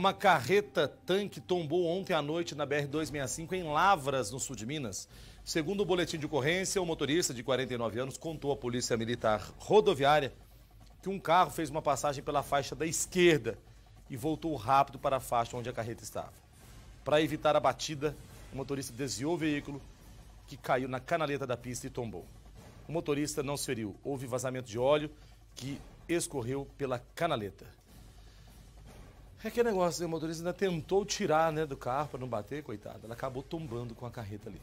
Uma carreta tanque tombou ontem à noite na BR-265 em Lavras, no sul de Minas. Segundo o boletim de ocorrência, o motorista de 49 anos contou à Polícia Militar Rodoviária que um carro fez uma passagem pela faixa da esquerda e voltou rápido para a faixa onde a carreta estava. Para evitar a batida, o motorista desviou o veículo que caiu na canaleta da pista e tombou. O motorista não se feriu. Houve vazamento de óleo que escorreu pela canaleta. É que negócio, né? o motorista ainda tentou tirar né, do carro para não bater, coitado. Ela acabou tombando com a carreta ali.